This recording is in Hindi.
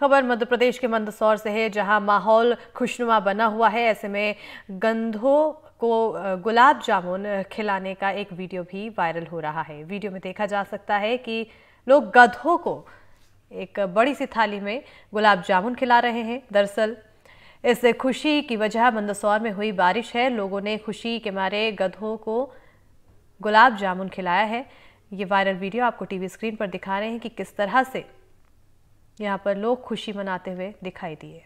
खबर मध्य प्रदेश के मंदसौर से है जहां माहौल खुशनुमा बना हुआ है ऐसे में गंधों को गुलाब जामुन खिलाने का एक वीडियो भी वायरल हो रहा है वीडियो में देखा जा सकता है कि लोग गधों को एक बड़ी सी थाली में गुलाब जामुन खिला रहे हैं दरअसल इस खुशी की वजह मंदसौर में हुई बारिश है लोगों ने खुशी के मारे गधों को गुलाब जामुन खिलाया है ये वायरल वीडियो आपको टीवी स्क्रीन पर दिखा रहे हैं कि किस तरह से यहाँ पर लोग खुशी मनाते हुए दिखाई दिए